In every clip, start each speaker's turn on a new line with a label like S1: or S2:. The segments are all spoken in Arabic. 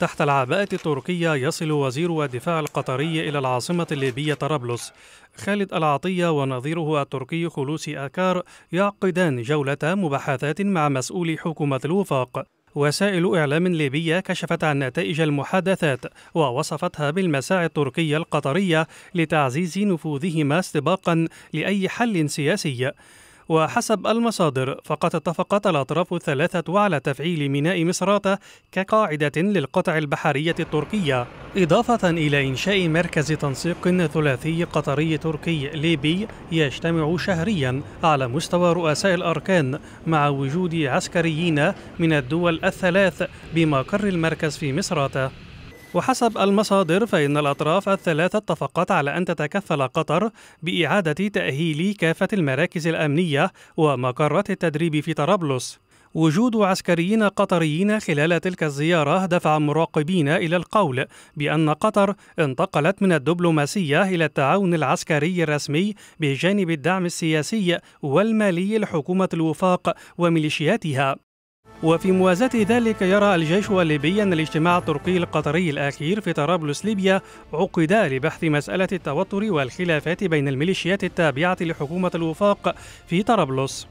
S1: تحت العباءة التركية يصل وزير الدفاع القطري إلى العاصمة الليبية طرابلس خالد العطية ونظيره التركي خلوسي أكار يعقدان جولة مباحثات مع مسؤولي حكومة الوفاق وسائل إعلام ليبية كشفت عن نتائج المحادثات ووصفتها بالمساعي التركية القطرية لتعزيز نفوذهما استباقا لأي حل سياسي وحسب المصادر فقد اتفقت الأطراف الثلاثة على تفعيل ميناء مصراتة كقاعدة للقطع البحرية التركية إضافة إلى إنشاء مركز تنسيق ثلاثي قطري تركي ليبي يجتمع شهريا على مستوى رؤساء الأركان مع وجود عسكريين من الدول الثلاث بمقر المركز في مصراتة وحسب المصادر فإن الأطراف الثلاثة اتفقت على أن تتكفل قطر بإعادة تأهيل كافة المراكز الأمنية ومقرات التدريب في طرابلس وجود عسكريين قطريين خلال تلك الزيارة دفع مراقبين إلى القول بأن قطر انتقلت من الدبلوماسية إلى التعاون العسكري الرسمي بجانب الدعم السياسي والمالي لحكومة الوفاق وميليشياتها وفي موازاة ذلك يرى الجيش الليبي أن الاجتماع التركي القطري الأخير في طرابلس ليبيا عقد لبحث مسألة التوتر والخلافات بين الميليشيات التابعة لحكومة الوفاق في طرابلس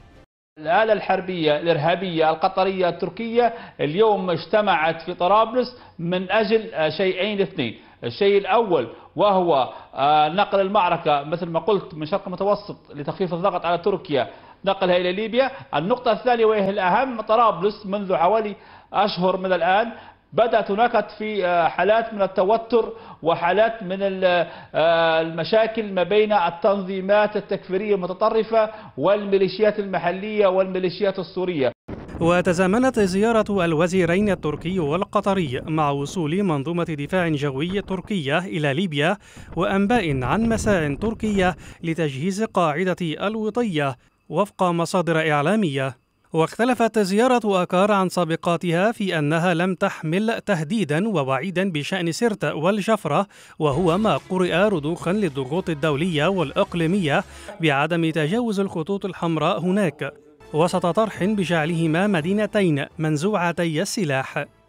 S2: الآلة الحربية الإرهابية القطرية التركية اليوم اجتمعت في طرابلس من أجل شيئين اثنين الشيء الأول وهو آه، نقل المعركة مثل ما قلت من شرق المتوسط لتخفيف الضغط على تركيا نقلها إلى ليبيا النقطة الثانية وهي الأهم طرابلس منذ حوالي أشهر من الآن بدأت هناك في آه، حالات من التوتر وحالات من آه، المشاكل ما بين التنظيمات التكفيرية المتطرفة والميليشيات المحلية والميليشيات السورية
S1: وتزامنت زيارة الوزيرين التركي والقطري مع وصول منظومة دفاع جوي تركية إلى ليبيا وأنباء عن مساع تركية لتجهيز قاعدة الوطية وفق مصادر إعلامية واختلفت زيارة أكار عن سابقاتها في أنها لم تحمل تهديدا ووعيدا بشأن سرت والجفرة وهو ما قرئ رضوخا للضغوط الدولية والإقليمية بعدم تجاوز الخطوط الحمراء هناك وسط طرح بجعلهما مدينتين منزوعتي السلاح